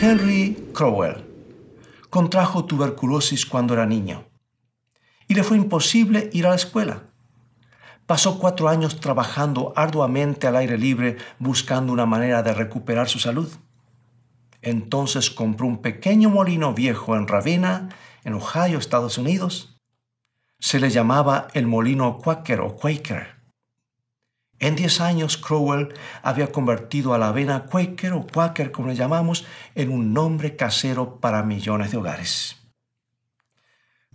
Henry Crowell contrajo tuberculosis cuando era niño y le fue imposible ir a la escuela. Pasó cuatro años trabajando arduamente al aire libre buscando una manera de recuperar su salud. Entonces compró un pequeño molino viejo en Ravenna, en Ohio, Estados Unidos. Se le llamaba el molino Quaker o Quaker en 10 años, Crowell había convertido a la avena Quaker o Quaker, como le llamamos, en un nombre casero para millones de hogares.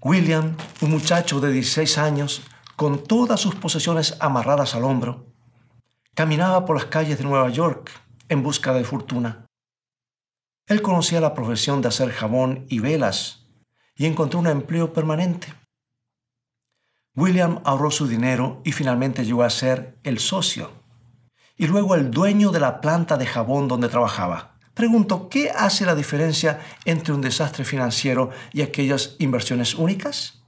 William, un muchacho de 16 años, con todas sus posesiones amarradas al hombro, caminaba por las calles de Nueva York en busca de fortuna. Él conocía la profesión de hacer jabón y velas y encontró un empleo permanente. William ahorró su dinero y finalmente llegó a ser el socio y luego el dueño de la planta de jabón donde trabajaba. Pregunto, ¿qué hace la diferencia entre un desastre financiero y aquellas inversiones únicas?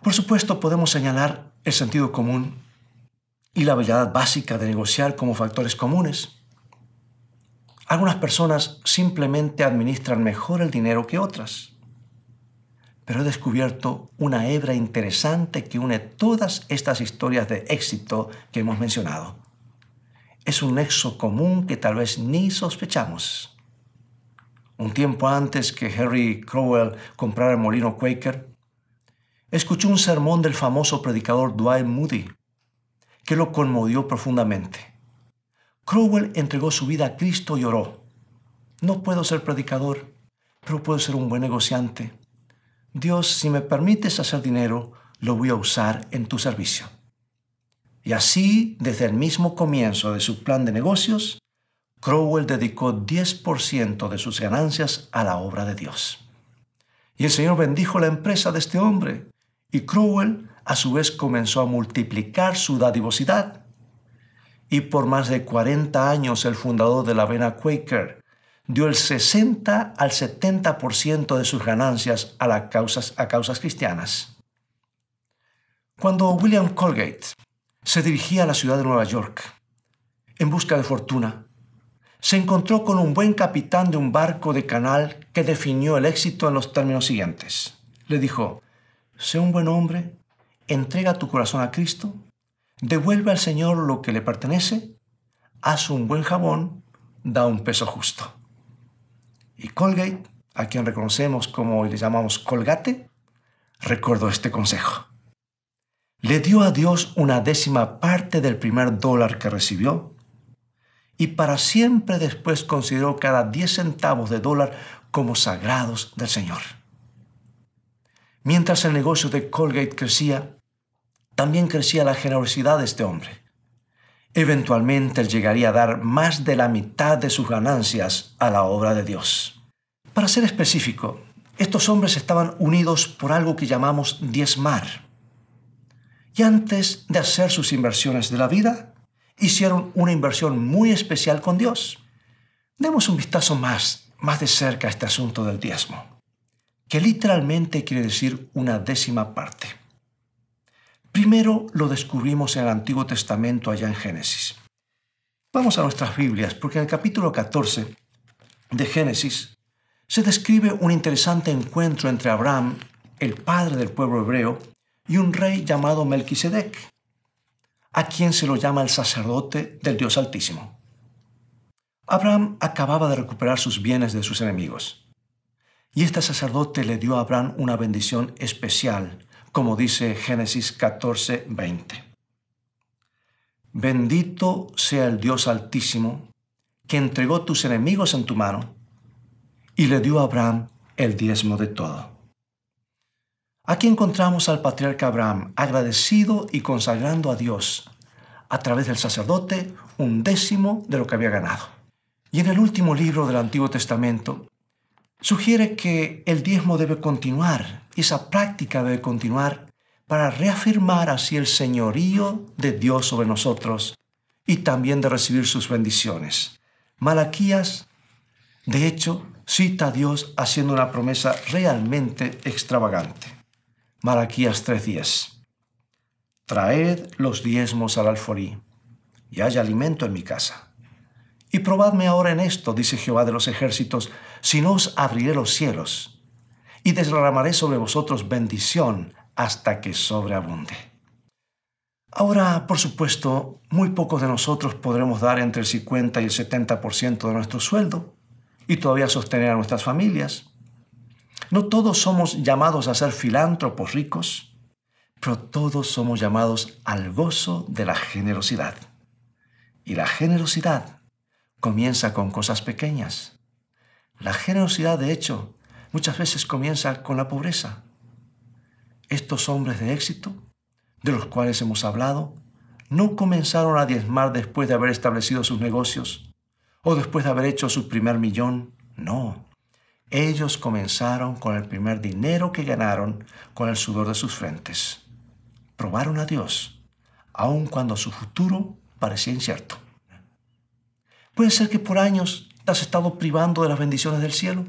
Por supuesto, podemos señalar el sentido común y la habilidad básica de negociar como factores comunes. Algunas personas simplemente administran mejor el dinero que otras pero he descubierto una hebra interesante que une todas estas historias de éxito que hemos mencionado. Es un nexo común que tal vez ni sospechamos. Un tiempo antes que Harry Crowell comprara el molino Quaker, escuchó un sermón del famoso predicador Dwight Moody, que lo conmovió profundamente. Crowell entregó su vida a Cristo y oró. No puedo ser predicador, pero puedo ser un buen negociante Dios, si me permites hacer dinero, lo voy a usar en tu servicio. Y así, desde el mismo comienzo de su plan de negocios, Crowell dedicó 10% de sus ganancias a la obra de Dios. Y el Señor bendijo la empresa de este hombre, y Crowell a su vez comenzó a multiplicar su dadivosidad. Y por más de 40 años el fundador de la avena Quaker dio el 60 al 70% de sus ganancias a, causas, a causas cristianas. Cuando William Colgate se dirigía a la ciudad de Nueva York en busca de fortuna, se encontró con un buen capitán de un barco de canal que definió el éxito en los términos siguientes. Le dijo, sé un buen hombre, entrega tu corazón a Cristo, devuelve al Señor lo que le pertenece, haz un buen jabón, da un peso justo y Colgate, a quien reconocemos como y le llamamos Colgate, recuerdo este consejo. Le dio a Dios una décima parte del primer dólar que recibió y para siempre después consideró cada 10 centavos de dólar como sagrados del Señor. Mientras el negocio de Colgate crecía, también crecía la generosidad de este hombre. Eventualmente él llegaría a dar más de la mitad de sus ganancias a la obra de Dios. Para ser específico, estos hombres estaban unidos por algo que llamamos diezmar. Y antes de hacer sus inversiones de la vida, hicieron una inversión muy especial con Dios. Demos un vistazo más, más de cerca a este asunto del diezmo, que literalmente quiere decir una décima parte. Primero lo descubrimos en el Antiguo Testamento allá en Génesis. Vamos a nuestras Biblias, porque en el capítulo 14 de Génesis se describe un interesante encuentro entre Abraham, el padre del pueblo hebreo, y un rey llamado Melquisedec, a quien se lo llama el sacerdote del Dios Altísimo. Abraham acababa de recuperar sus bienes de sus enemigos, y este sacerdote le dio a Abraham una bendición especial como dice Génesis 14, 20. Bendito sea el Dios Altísimo, que entregó tus enemigos en tu mano y le dio a Abraham el diezmo de todo. Aquí encontramos al patriarca Abraham agradecido y consagrando a Dios a través del sacerdote un décimo de lo que había ganado. Y en el último libro del Antiguo Testamento sugiere que el diezmo debe continuar, esa práctica debe continuar para reafirmar así el señorío de Dios sobre nosotros y también de recibir sus bendiciones. Malaquías, de hecho, cita a Dios haciendo una promesa realmente extravagante. Malaquías 3:10. Traed los diezmos al alforí y haya alimento en mi casa y probadme ahora en esto, dice Jehová de los ejércitos, si no os abriré los cielos, y derramaré sobre vosotros bendición hasta que sobreabunde. Ahora, por supuesto, muy pocos de nosotros podremos dar entre el 50 y el 70% de nuestro sueldo y todavía sostener a nuestras familias. No todos somos llamados a ser filántropos ricos, pero todos somos llamados al gozo de la generosidad. Y la generosidad comienza con cosas pequeñas. La generosidad, de hecho, muchas veces comienza con la pobreza. Estos hombres de éxito, de los cuales hemos hablado, no comenzaron a diezmar después de haber establecido sus negocios o después de haber hecho su primer millón. No. Ellos comenzaron con el primer dinero que ganaron con el sudor de sus frentes. Probaron a Dios, aun cuando su futuro parecía incierto. Puede ser que por años te has estado privando de las bendiciones del cielo.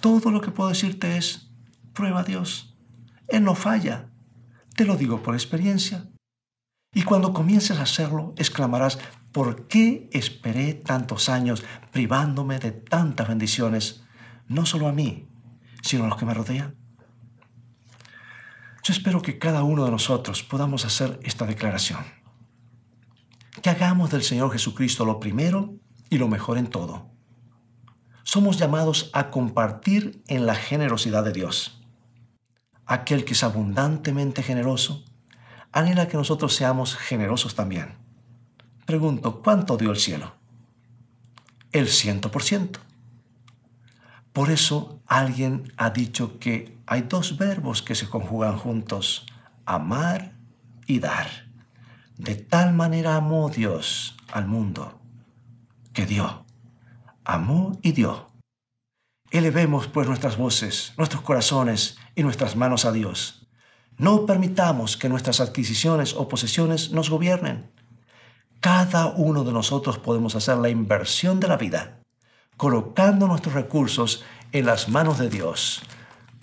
Todo lo que puedo decirte es, prueba a Dios. Él no falla. Te lo digo por experiencia. Y cuando comiences a hacerlo, exclamarás, ¿por qué esperé tantos años privándome de tantas bendiciones? No solo a mí, sino a los que me rodean. Yo espero que cada uno de nosotros podamos hacer esta declaración que hagamos del Señor Jesucristo lo primero y lo mejor en todo. Somos llamados a compartir en la generosidad de Dios. Aquel que es abundantemente generoso, anhela que nosotros seamos generosos también. Pregunto, ¿cuánto dio el cielo? El ciento por ciento. Por eso alguien ha dicho que hay dos verbos que se conjugan juntos, amar y dar. De tal manera amó Dios al mundo que dio. Amó y dio. Elevemos pues nuestras voces, nuestros corazones y nuestras manos a Dios. No permitamos que nuestras adquisiciones o posesiones nos gobiernen. Cada uno de nosotros podemos hacer la inversión de la vida, colocando nuestros recursos en las manos de Dios.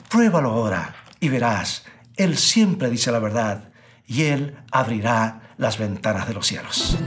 Pruébalo ahora y verás, Él siempre dice la verdad y Él abrirá las ventanas de los cielos.